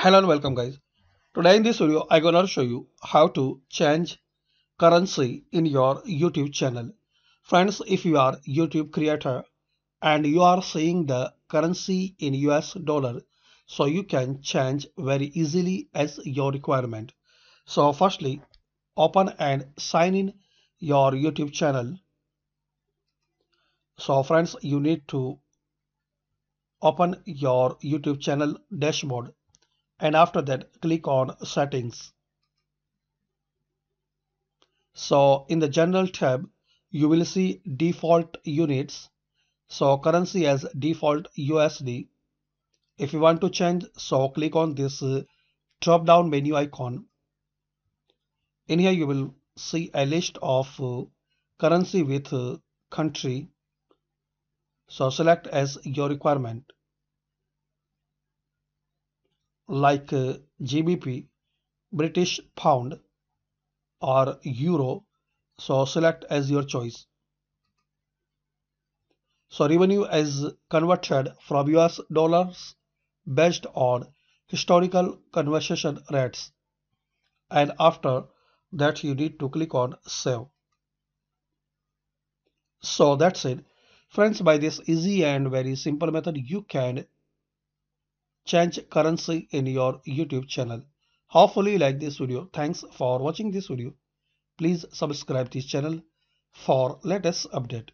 hello and welcome guys today in this video i gonna show you how to change currency in your youtube channel friends if you are youtube creator and you are seeing the currency in us dollar so you can change very easily as your requirement so firstly open and sign in your youtube channel so friends you need to open your youtube channel dashboard and after that click on settings. So in the general tab, you will see default units. So currency as default USD. If you want to change, so click on this uh, drop down menu icon. In here you will see a list of uh, currency with uh, country. So select as your requirement like GBP, uh, British pound or euro. So select as your choice. So revenue is converted from US dollars based on historical conversion rates. And after that you need to click on save. So that's it. Friends, by this easy and very simple method, you can change currency in your YouTube channel. Hopefully like this video. Thanks for watching this video. Please subscribe this channel for latest update.